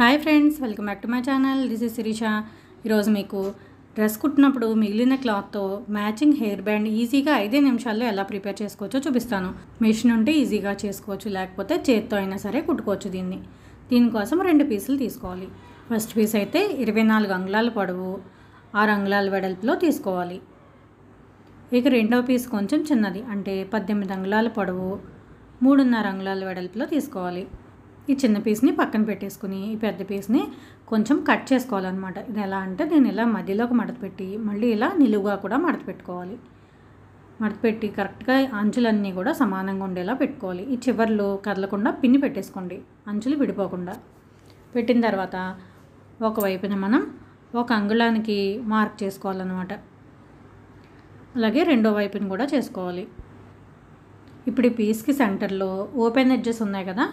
hi friends welcome back to my channel this is Shirisha ఈరోజు మీకు dress కుట్టినప్పుడు మిగిలిన క్లాత్తో మ్యాచింగ్ హెయిర్ బ్యాండ్ ఈజీగా ఐదే నిమిషాల్లో ఎలా ప్రిపేర్ చేసుకోవచ్చో చూపిస్తాను మిషన్ ఉంటే ఈజీగా చేసుకోవచ్చు లేకపోతే చేత్తో అయినా సరే కుట్టుకోవచ్చు దీన్ని దీనికోసం రెండు పీసులు తీసుకోవాలి ఫస్ట్ పీస్ అయితే ఇరవై నాలుగు అంగుళాల పొడవు ఆరు అంగుళాల వెడల్పులో తీసుకోవాలి ఇక రెండవ పీస్ కొంచెం చిన్నది అంటే పద్దెనిమిది అంగుళాల పొడవు మూడున్నర అంగుళాల వెడల్పులో తీసుకోవాలి ఈ చిన్న పీస్ని పక్కన పెట్టేసుకుని ఈ పెద్ద పీస్ని కొంచెం కట్ చేసుకోవాలన్నమాట ఇది ఎలా అంటే నేను ఇలా మధ్యలోకి మడత పెట్టి మళ్ళీ ఇలా నిలువుగా కూడా మడత పెట్టుకోవాలి మడత పెట్టి కరెక్ట్గా అంచులన్నీ కూడా సమానంగా ఉండేలా పెట్టుకోవాలి ఈ చివర్లు కదలకుండా పిన్ని పెట్టేసుకోండి అంచులు విడిపోకుండా పెట్టిన తర్వాత ఒకవైపున మనం ఒక అంగుళానికి మార్క్ చేసుకోవాలన్నమాట అలాగే రెండో వైపుని కూడా చేసుకోవాలి ఇప్పుడు ఈ పీస్కి సెంటర్లో ఓపెన్ ఎడ్జెస్ ఉన్నాయి కదా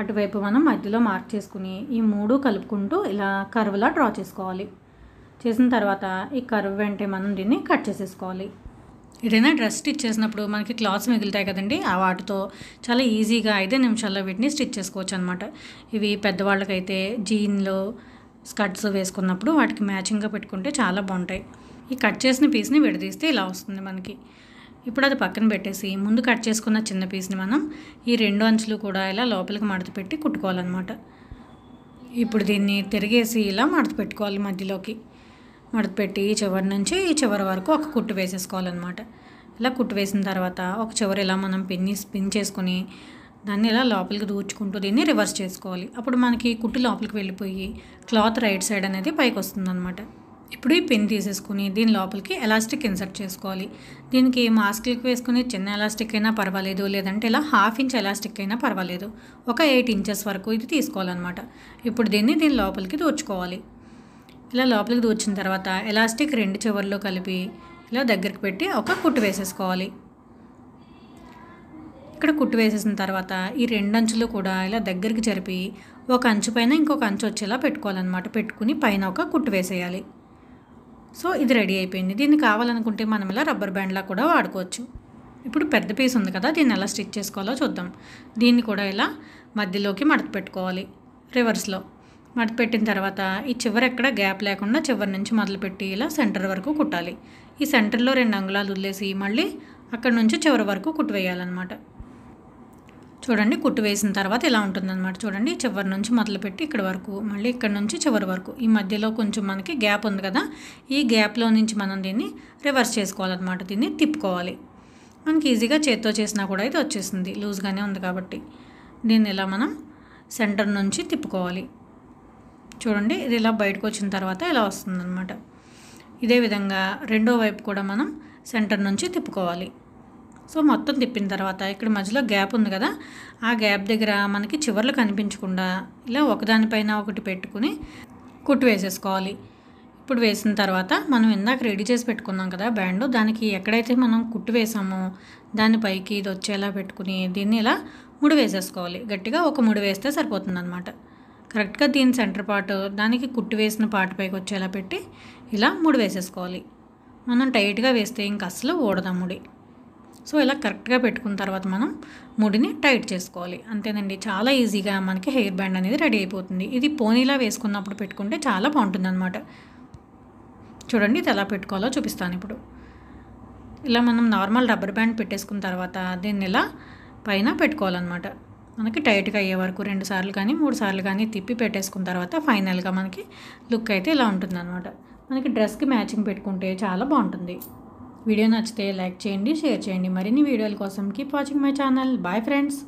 అటువైపు మనం మధ్యలో మార్క్ చేసుకుని ఈ మూడు కలుపుకుంటూ ఇలా కరువులా డ్రా చేసుకోవాలి చేసిన తర్వాత ఈ కరువు వెంటే మనం దీన్ని కట్ చేసేసుకోవాలి ఏదైనా డ్రెస్ స్టిచ్ చేసినప్పుడు మనకి క్లాత్స్ మిగులుతాయి కదండి ఆ వాటితో చాలా ఈజీగా ఐదే నిమిషాల్లో వీటిని స్టిచ్ చేసుకోవచ్చు అనమాట ఇవి పెద్దవాళ్ళకైతే జీన్లు స్కర్ట్స్ వేసుకున్నప్పుడు వాటికి మ్యాచింగ్గా పెట్టుకుంటే చాలా బాగుంటాయి ఈ కట్ చేసిన పీస్ని విడదీస్తే ఇలా వస్తుంది మనకి ఇప్పుడు అది పక్కన పెట్టేసి ముందు కట్ చేసుకున్న చిన్న పీస్ని మనం ఈ రెండు అంచులు కూడా ఇలా లోపలికి మడత పెట్టి కుట్టుకోవాలన్నమాట ఇప్పుడు దీన్ని తిరిగేసి ఇలా మడత పెట్టుకోవాలి మధ్యలోకి మడత పెట్టి ఈ చివరి నుంచి ఈ చివరి వరకు ఒక కుట్టు వేసేసుకోవాలన్నమాట ఇలా కుట్టు వేసిన తర్వాత ఒక చివరి ఇలా మనం పిన్ని స్పిన్ చేసుకుని దాన్ని ఇలా లోపలికి దూర్చుకుంటూ దీన్ని రివర్స్ చేసుకోవాలి అప్పుడు మనకి కుట్టు లోపలికి వెళ్ళిపోయి క్లాత్ రైట్ సైడ్ అనేది పైకి వస్తుందన్నమాట ఇప్పుడు ఈ పిన్ తీసేసుకుని దీని లోపలికి ఎలాస్టిక్ ఇన్సర్ట్ చేసుకోవాలి దీనికి మాస్క్లకి వేసుకుని చిన్న ఎలాస్టిక్ అయినా పర్వాలేదు లేదంటే ఇలా హాఫ్ ఇంచ్ ఎలాస్టిక్ అయినా పర్వాలేదు ఒక ఎయిట్ ఇంచెస్ వరకు ఇది తీసుకోవాలన్నమాట ఇప్పుడు దీన్ని దీని లోపలికి దూర్చుకోవాలి ఇలా లోపలికి దూర్చిన తర్వాత ఎలాస్టిక్ రెండు చివర్లు కలిపి ఇలా దగ్గరికి పెట్టి ఒక కుట్టు వేసేసుకోవాలి ఇక్కడ కుట్టు వేసేసిన తర్వాత ఈ రెండు అంచులు కూడా ఇలా దగ్గరికి జరిపి ఒక అంచు పైన ఇంకొక అంచు వచ్చేలా పెట్టుకోవాలన్నమాట పెట్టుకుని పైన ఒక కుట్టు వేసేయాలి సో ఇది రెడీ అయిపోయింది దీన్ని కావాలనుకుంటే మనం ఇలా రబ్బర్ బ్యాండ్లా కూడా వాడుకోవచ్చు ఇప్పుడు పెద్ద పీస్ ఉంది కదా దీన్ని ఎలా స్టిచ్ చేసుకోవాలో చూద్దాం దీన్ని కూడా ఇలా మధ్యలోకి మడత పెట్టుకోవాలి రివర్స్లో మడత పెట్టిన తర్వాత ఈ చివరి ఎక్కడ గ్యాప్ లేకుండా చివరి నుంచి మొదలుపెట్టి ఇలా సెంటర్ వరకు కుట్టాలి ఈ సెంటర్లో రెండు అంగుళాలు వదిలేసి మళ్ళీ అక్కడ నుంచి చివరి వరకు కుట్టివేయాలన్నమాట చూడండి కుట్టు వేసిన తర్వాత ఇలా ఉంటుందన్నమాట చూడండి చివరి నుంచి మొదలుపెట్టి ఇక్కడ వరకు మళ్ళీ ఇక్కడ నుంచి చివరి వరకు ఈ మధ్యలో కొంచెం మనకి గ్యాప్ ఉంది కదా ఈ గ్యాప్లో నుంచి మనం దీన్ని రివర్స్ చేసుకోవాలన్నమాట దీన్ని తిప్పుకోవాలి మనకి ఈజీగా చేత్తో చేసినా కూడా ఇది వచ్చేసింది లూజ్గానే ఉంది కాబట్టి దీన్ని ఇలా మనం సెంటర్ నుంచి తిప్పుకోవాలి చూడండి ఇది ఇలా బయటకు వచ్చిన తర్వాత ఇలా వస్తుందన్నమాట ఇదే విధంగా రెండో వైపు కూడా మనం సెంటర్ నుంచి తిప్పుకోవాలి సో మొత్తం తిప్పిన తర్వాత ఇక్కడ మధ్యలో గ్యాప్ ఉంది కదా ఆ గ్యాప్ దగ్గర మనకి చివర్లు కనిపించకుండా ఇలా ఒకదానిపైన ఒకటి పెట్టుకుని కుట్టు వేసేసుకోవాలి ఇప్పుడు వేసిన తర్వాత మనం ఇందాక రెడీ చేసి పెట్టుకున్నాం కదా బ్యాండ్ దానికి ఎక్కడైతే మనం కుట్టు వేసామో దాని పైకి ఇది వచ్చేలా పెట్టుకుని దీన్ని ఇలా ముడి వేసేసుకోవాలి గట్టిగా ఒక ముడి వేస్తే సరిపోతుంది అనమాట కరెక్ట్గా దీని సెంటర్ పార్ట్ దానికి కుట్టు వేసిన పార్ట్ పైకి వచ్చేలా పెట్టి ఇలా ముడి వేసేసుకోవాలి మనం టైట్గా వేస్తే ఇంక అసలు ఊడదాం ముడి సో ఇలా కరెక్ట్గా పెట్టుకున్న తర్వాత మనం ముడిని టైట్ చేసుకోవాలి అంతేనండి చాలా ఈజీగా మనకి హెయిర్ బ్యాండ్ అనేది రెడీ అయిపోతుంది ఇది పోనీలా వేసుకున్నప్పుడు పెట్టుకుంటే చాలా బాగుంటుంది అనమాట చూడండి ఇది ఎలా పెట్టుకోవాలో చూపిస్తాను ఇప్పుడు ఇలా మనం నార్మల్ రబ్బర్ బ్యాండ్ పెట్టేసుకున్న తర్వాత దీన్ని ఇలా పైన పెట్టుకోవాలన్నమాట మనకి టైట్గా అయ్యే వరకు రెండు సార్లు కానీ మూడు సార్లు కానీ తిప్పి పెట్టేసుకున్న తర్వాత ఫైనల్గా మనకి లుక్ అయితే ఇలా అనమాట మనకి డ్రెస్కి మ్యాచింగ్ పెట్టుకుంటే చాలా బాగుంటుంది వీడియో నచ్చితే లైక్ చేయండి షేర్ చేయండి మరిన్ని వీడియోల కోసం keep watching my channel bye friends